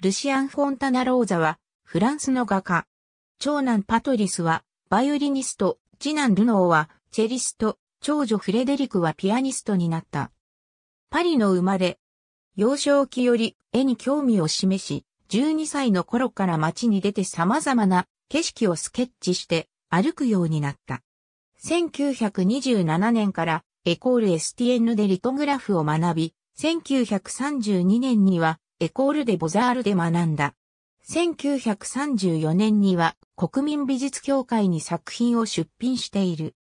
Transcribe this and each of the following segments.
ルシアン・フォンタナ・ローザは、フランスの画家。長男パトリスは、バイオリニスト、次男ルノーは、チェリスト、長女フレデリクはピアニストになった。パリの生まれ。幼少期より絵に興味を示し、12歳の頃から街に出て様々な景色をスケッチして歩くようになった。1927年からエコールエステエンヌ・でリトグラフを学び、1932年にはエコール・デ・ボザールで学んだ。1934年には国民美術協会に作品を出品している。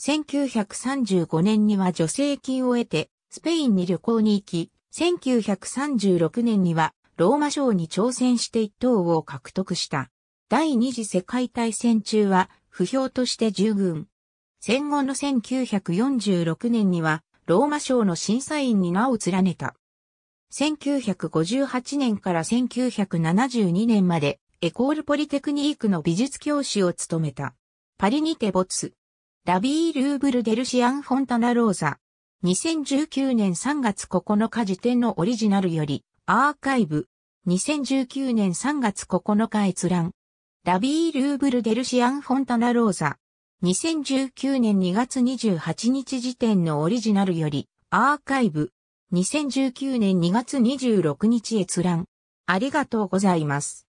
1935年には助成金を得てスペインに旅行に行き、1936年にはローマ賞に挑戦して一等を獲得した。第二次世界大戦中は不評として従軍。戦後の1946年にはローマ賞の審査員に名を連ねた。1958年から1972年まで、エコールポリテクニークの美術教師を務めた。パリにて没。ラビー・ルーブル・デルシアン・フォンタナ・ローザ。2019年3月9日時点のオリジナルより、アーカイブ。2019年3月9日閲覧。ラビー・ルーブル・デルシアン・フォンタナ・ローザ。2019年2月28日時点のオリジナルより、アーカイブ。2019年2月26日閲覧。ありがとうございます。